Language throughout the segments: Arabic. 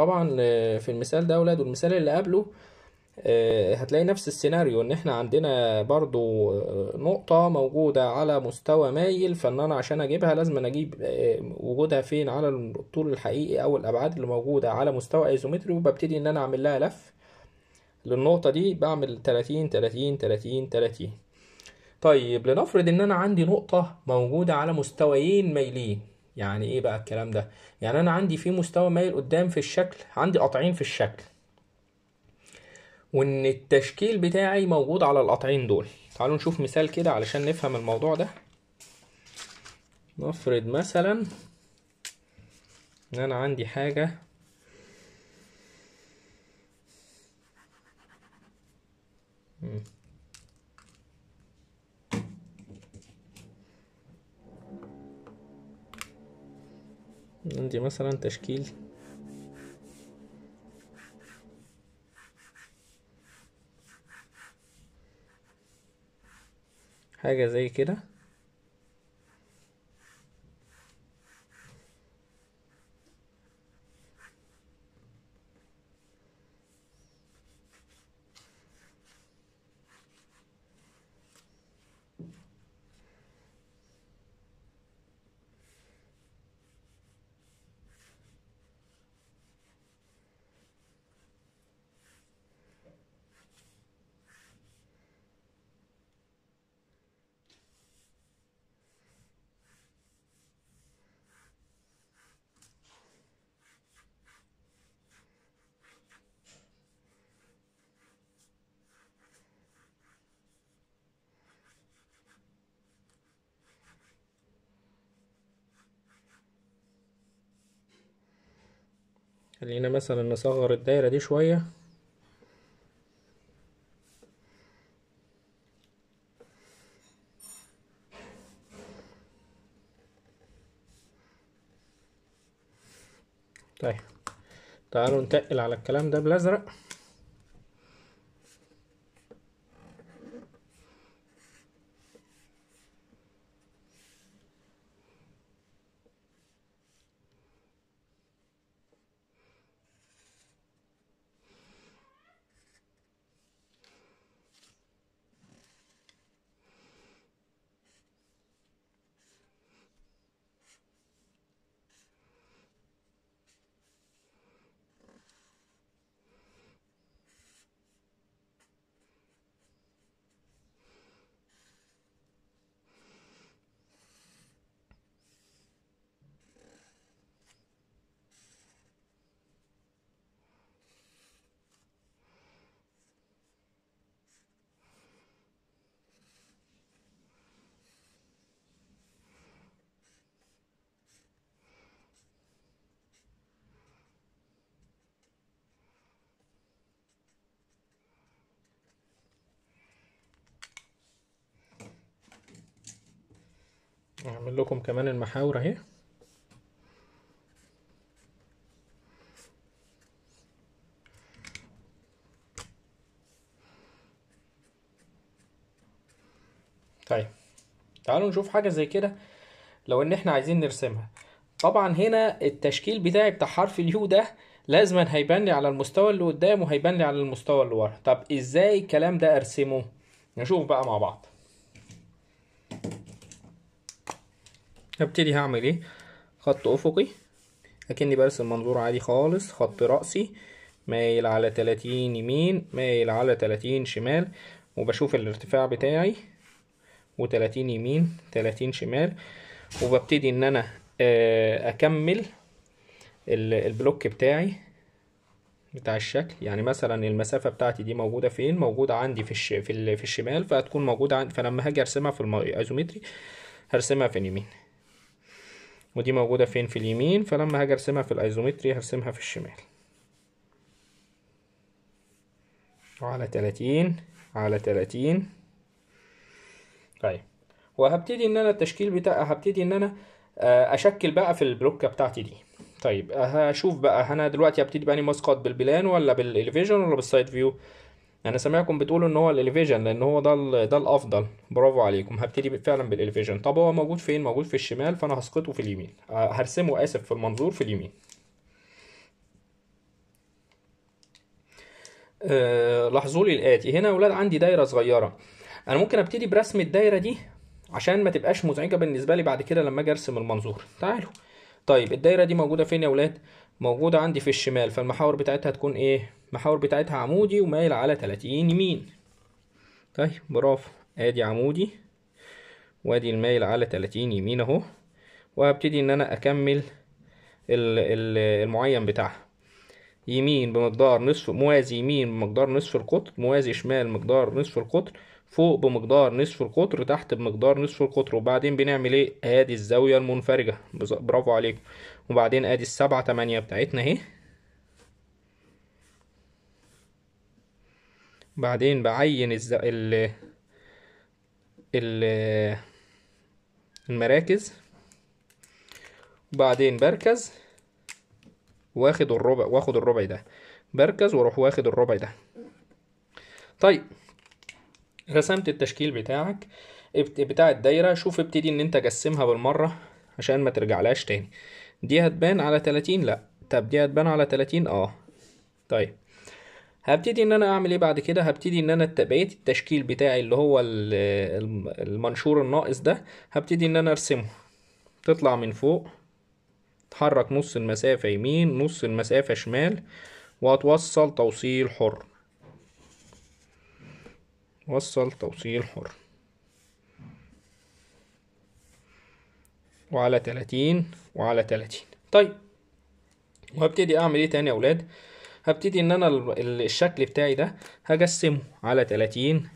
طبعا آه، في المثال ده ولاد والمثال اللي قبله آه، هتلاقي نفس السيناريو ان احنا عندنا برضو آه، نقطة موجودة على مستوى مايل فان انا عشان اجيبها لازم اجيب وجودها فين على الطول الحقيقي او الابعاد اللي موجودة على مستوى ايزومتري وببتدي ان انا اعمل لها لف للنقطة دي بعمل 30 30 30 30 طيب لنفرض ان انا عندي نقطة موجودة على مستويين مايلين يعني ايه بقى الكلام ده يعني انا عندي في مستوى مايل قدام في الشكل عندي قطعين في الشكل وان التشكيل بتاعي موجود على القطعين دول تعالوا نشوف مثال كده علشان نفهم الموضوع ده نفرض مثلا ان انا عندي حاجة مم. عندي مثلا تشكيل حاجة زي كده خلينا مثلا نصغر الدايرة دي شوية طيب تعالوا نتقل على الكلام ده بالازرق اعمل لكم كمان المحاور اهي طيب تعالوا نشوف حاجة زي كده لو ان احنا عايزين نرسمها طبعا هنا التشكيل بتاعي بتاع حرف اليو ده لازما هيبان لي على المستوى اللي قدام وهيبان لي على المستوى اللي ورا طب ازاي الكلام ده ارسمه نشوف بقى مع بعض هبتدي هعمل ايه خط افقي اكني برسم منظور عادي خالص خط رأسي مايل على تلاتين يمين مايل على تلاتين شمال وبشوف الارتفاع بتاعي وتلاتين يمين تلاتين شمال وببتدي ان انا آه، اكمل البلوك بتاعي بتاع الشكل يعني مثلا المسافه بتاعتي دي موجوده فين موجوده عندي في في الشمال فهتكون موجوده عندي فلما هاجي ارسمها في الايزومتري هرسمها في اليمين ودي موجودة فين في اليمين فلما هاجي ارسمها في الايزومتري هرسمها في الشمال على تلاتين على تلاتين طيب وهبتدي ان انا التشكيل بتاع هبتدي ان انا آه، اشكل بقى في البلوكه بتاعتي دي طيب هشوف بقى انا دلوقتي هبتدي باني مسقط بالبلان ولا بالاليفيجن ولا بالسايد فيو انا يعني سامعكم بتقولوا ان هو الاليفيجن لان هو ده ده الافضل برافو عليكم هبتدي فعلا بالاليفيجن طب هو موجود فين موجود في الشمال فانا هسقطه في اليمين آه، هرسمه اسف في المنظور في اليمين أه لاحظوا لي الاتي هنا يا اولاد عندي دايره صغيره انا ممكن ابتدي برسم الدايره دي عشان ما تبقاش مزعجه بالنسبه لي بعد كده لما اجي ارسم المنظور تعالوا طيب الدايره دي موجوده فين يا ولاد موجوده عندي في الشمال فالمحاور بتاعتها تكون ايه المحاور بتاعتها عمودي ومايل على 30 يمين طيب برافو ادي عمودي وادي المايل على 30 يمين اهو وهبتدي ان انا اكمل المعين بتاعها يمين بمقدار نصف موازي يمين بمقدار نصف القطر موازي شمال بمقدار نصف القطر فوق بمقدار نصف القطر تحت بمقدار نصف القطر وبعدين بنعمل ايه ادي الزاوية المنفرجة برافو عليكم وبعدين ادي السبعة تمانية بتاعتنا اهي بعدين بعين الز... ال... ال... المراكز وبعدين بركز واخد الربع واخد الربع ده بركز واروح واخد الربع ده طيب رسمت التشكيل بتاعك بتاع الدايرة شوف ابتدي ان انت جسمها بالمرة عشان ما ترجعلهاش تاني دي هتبان على تلاتين لا طب دي هتبان على تلاتين اه طيب هبتدي ان انا اعمل ايه بعد كده هبتدي ان انا بقيت التشكيل بتاعي اللي هو المنشور الناقص ده هبتدي ان انا ارسمه تطلع من فوق تحرك نص المسافة يمين نص المسافة شمال وهتوصل توصيل حر وصل توصيل حر وعلى تلاتين وعلى تلاتين طيب وهبتدي اعمل ايه تاني يا اولاد هبتدي ان انا الشكل بتاعي ده هقسمه على تلاتين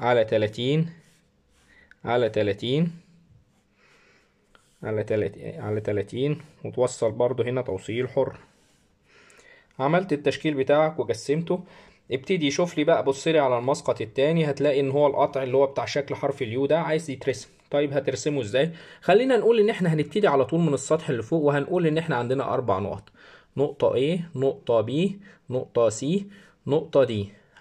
على تلاتين على تلاتين على تلاتين على تلاتين وتوصل برضو هنا توصيل حر عملت التشكيل بتاعك وقسمته ابتدي شوف لي بقى بص لي على المسقط الثاني هتلاقي ان هو القطع اللي هو بتاع شكل حرف اليو ده عايز يترسم طيب هترسمه ازاي خلينا نقول ان احنا هنبتدي على طول من السطح اللي فوق وهنقول ان احنا عندنا اربع نقط نقطة A نقطة B نقطة C نقطة D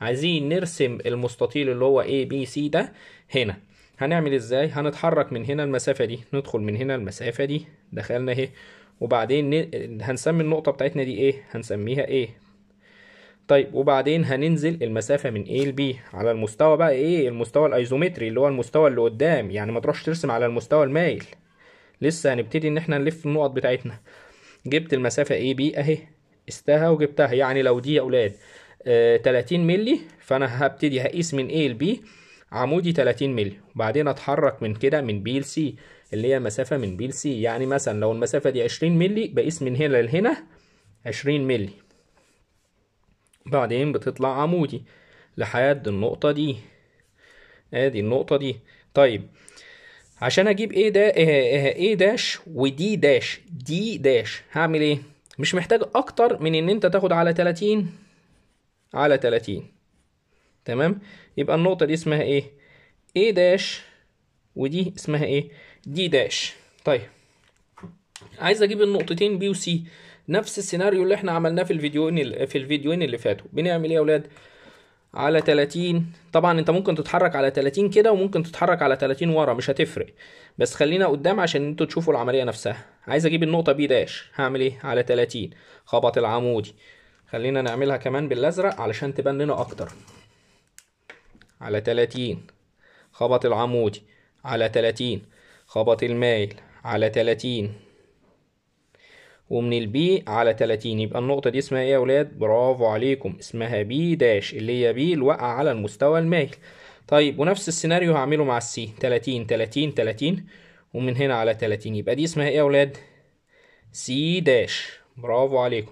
عايزين نرسم المستطيل اللي هو A B C ده هنا هنعمل ازاي هنتحرك من هنا المسافة دي ندخل من هنا المسافة دي دخلنا اهي وبعدين هنسمي النقطة بتاعتنا دي ايه هنسميها ايه طيب وبعدين هننزل المسافه من A ل B على المستوى بقى ايه المستوى الايزومتري اللي هو المستوى اللي قدام يعني ما تروحش ترسم على المستوى المايل لسه هنبتدي ان احنا نلف النقط بتاعتنا جبت المسافه AB اهي استها وجبتها يعني لو دي يا اولاد آه 30 مللي فانا هبتدي هقيس من A ل B عمودي 30 مللي وبعدين اتحرك من كده من B ل C اللي هي مسافه من B ل C يعني مثلا لو المسافه دي 20 مللي بقيس من هنا لهنا 20 مللي بعدين بتطلع عمودي لحد النقطة دي ادي النقطة دي طيب عشان اجيب ايه ده ايه داش ودي داش دي داش هعمل ايه مش محتاج اكتر من ان انت تاخد على 30 على 30 تمام يبقى النقطة دي اسمها ايه ايه داش ودي اسمها ايه دي داش طيب عايز اجيب النقطتين بي وسي نفس السيناريو اللي احنا عملناه في الفيديوين في الفيديوين اللي فاتوا بنعمل ايه يا اولاد على 30 طبعا انت ممكن تتحرك على 30 كده وممكن تتحرك على 30 ورا مش هتفرق بس خلينا قدام عشان انتوا تشوفوا العمليه نفسها عايز اجيب النقطه بي داش هعمل ايه على 30 خبط العمودي خلينا نعملها كمان بالازرق علشان تبان لنا اكتر على 30 خبط العمودي على 30 خبط المايل على 30 ومن البي على 30 يبقى النقطة دي اسمها ايه يا ولاد برافو عليكم اسمها بي داش اللي هي بي الواقعة على المستوى المايل طيب ونفس السيناريو هعمله مع السي 30 30 30 ومن هنا على 30 يبقى دي اسمها ايه يا ولاد سي داش برافو عليكم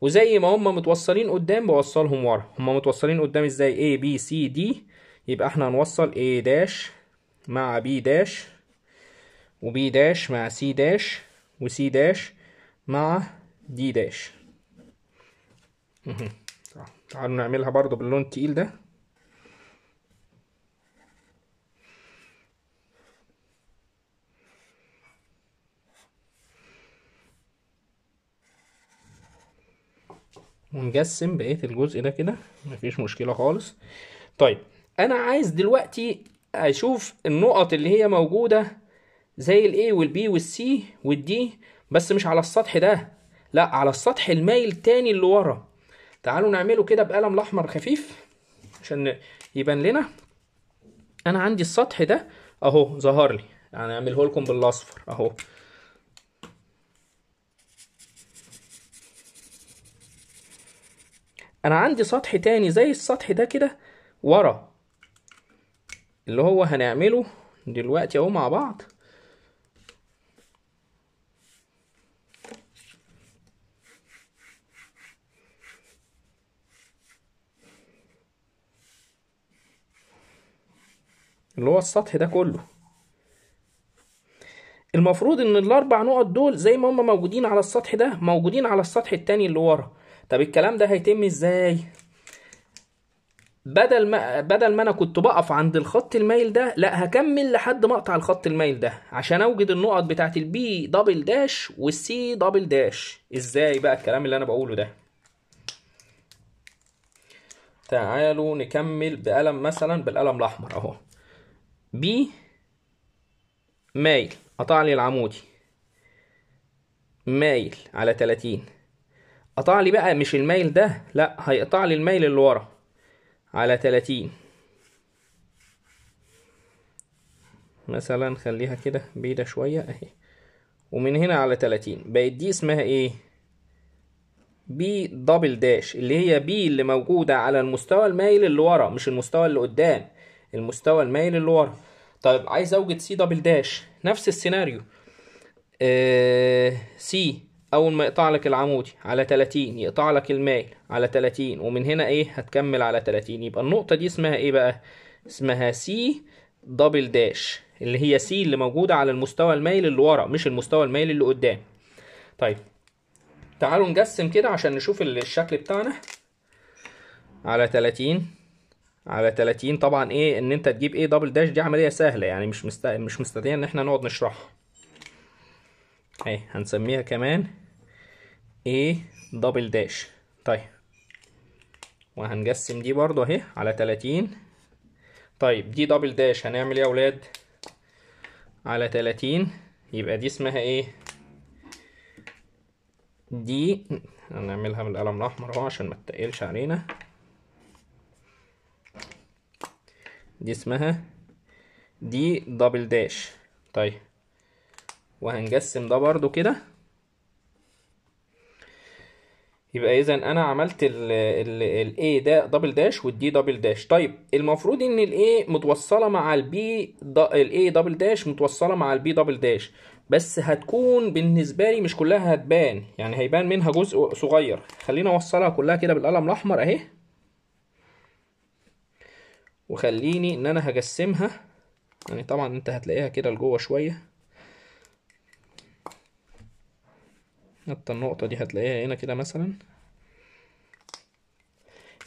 وزي ما هم متوصلين قدام بوصلهم ورا هم متوصلين قدام ازاي A B C D يبقى احنا هنوصل A داش مع B داش وB داش مع C داش وC داش مع دي داش تعالوا نعملها برضو باللون التقيل ده ونجسم بقية الجزء ده كده مفيش مشكلة خالص طيب انا عايز دلوقتي اشوف النقط اللي هي موجودة زي الاي والبي والسي والدي بس مش على السطح ده لا على السطح المايل تاني اللي ورا تعالوا نعمله كده بقلم الاحمر خفيف عشان يبان لنا انا عندي السطح ده اهو ظهر لي يعني اعمله لكم بالاصفر اهو انا عندي سطح تاني زي السطح ده كده ورا اللي هو هنعمله دلوقتي اهو مع بعض اللي هو السطح ده كله المفروض ان الاربع نقط دول زي ما هم موجودين على السطح ده موجودين على السطح التاني اللي ورا طب الكلام ده هيتم ازاي بدل ما بدل ما انا كنت بقف عند الخط المايل ده لا هكمل لحد ما اقطع الخط المايل ده عشان اوجد النقط بتاعه البي دبل داش والسي دبل داش ازاي بقى الكلام اللي انا بقوله ده تعالوا نكمل بقلم مثلا بالقلم الاحمر اهو بي مايل قطع لي العمودي مايل على 30 قطع لي بقى مش المايل ده لا هيقطع لي المايل اللي ورا على 30 مثلا خليها كده بعيدة شوية اهي ومن هنا على 30 بقت دي اسمها ايه بي دبل داش اللي هي بي اللي موجودة على المستوى المايل اللي ورا مش المستوى اللي قدام المستوى المايل اللي ورا طيب عايز اوجد سي دبل داش نفس السيناريو آه سي اول ما يقطع لك العمودي على 30 يقطع لك المايل على 30 ومن هنا ايه هتكمل على 30 يبقى النقطه دي اسمها ايه بقى اسمها سي دبل داش اللي هي سي اللي موجوده على المستوى المايل اللي ورا مش المستوى المايل اللي قدام طيب تعالوا نقسم كده عشان نشوف الشكل بتاعنا على 30 على 30 طبعا ايه ان انت تجيب ايه دبل داش دي عمليه سهله يعني مش مست... مش مستدعيه ان احنا نقعد نشرحها اهي هنسميها كمان ايه دبل داش طيب وهنقسم دي برضو اهي على 30 طيب دي دبل داش هنعمل ايه يا اولاد على 30 يبقى دي اسمها ايه دي هنعملها بالقلم الاحمر اهو عشان ما تتقلش علينا دي اسمها دي دبل داش طيب وهنقسم ده برضو كده يبقى اذا انا عملت ال A ده دبل داش والدي دبل داش طيب المفروض ان الاي متوصله مع البي الاي دبل داش متوصله مع البي دبل داش بس هتكون بالنسبه لي مش كلها هتبان يعني هيبان منها جزء صغير خلينا اوصلها كلها كده بالقلم الاحمر اهي وخليني ان انا هجسمها يعني طبعا انت هتلاقيها كده لجوه شويه حتى النقطه دي هتلاقيها هنا كده مثلا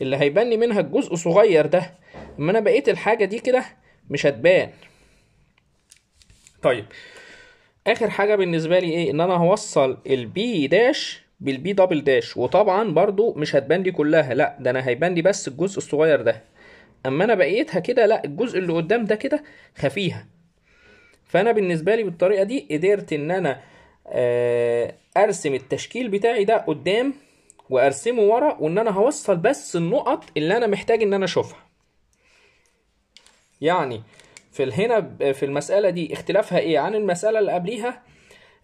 اللي هيبني منها الجزء صغير ده اما انا بقيت الحاجه دي كده مش هتبان طيب اخر حاجه بالنسبه لي ايه ان انا هوصل البي داش بالبي دبل داش وطبعا برضو مش هتبان دي كلها لا ده انا هيبان لي بس الجزء الصغير ده اما انا بقيتها كده لا الجزء اللي قدام ده كده خفيها فانا بالنسبه لي بالطريقه دي قدرت ان انا آه، ارسم التشكيل بتاعي ده قدام وارسمه ورا وان انا هوصل بس النقط اللي انا محتاج ان انا اشوفها يعني في هنا في المساله دي اختلافها ايه عن المساله اللي قبليها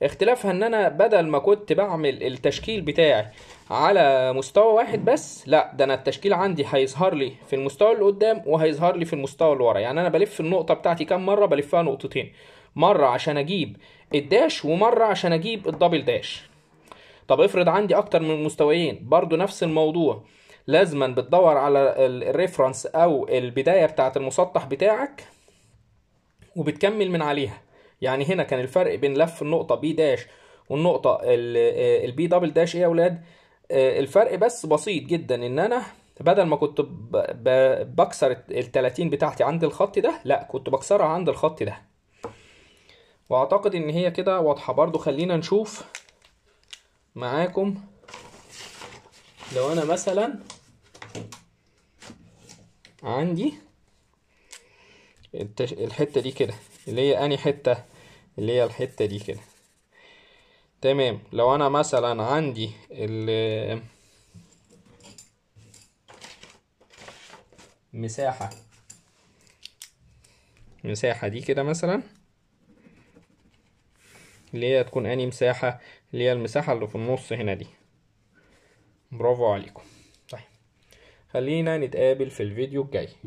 اختلافها ان انا بدل ما كنت بعمل التشكيل بتاعي على مستوى واحد بس لا ده انا التشكيل عندي هيظهر لي في المستوى اللي قدام وهيظهر لي في المستوى اللي ورا يعني انا بلف النقطه بتاعتي كام مره بلفها نقطتين مره عشان اجيب الداش ومره عشان اجيب الدبل داش طب افرض عندي اكتر من مستويين برضو نفس الموضوع لازما بتدور على الريفرنس او البدايه بتاعه المسطح بتاعك وبتكمل من عليها يعني هنا كان الفرق بين لف النقطة بي داش والنقطة البي دبل داش ايه يا ولاد آه، الفرق بس بسيط جدا ان انا بدل ما كنت بكسر ال 30 بتاعتي عند الخط ده لا كنت بكسرها عند الخط ده واعتقد ان هي كده واضحة برضو خلينا نشوف معاكم لو انا مثلا عندي الحتة دي كده اللي هي اني حتة اللي هي الحتة دي كده تمام لو انا مثلا عندي ال مساحة مساحة دي كده مثلا اللي هي تكون اني مساحة اللي هي المساحة اللي في النص هنا دي برافو عليكم طيب خلينا نتقابل في الفيديو الجاي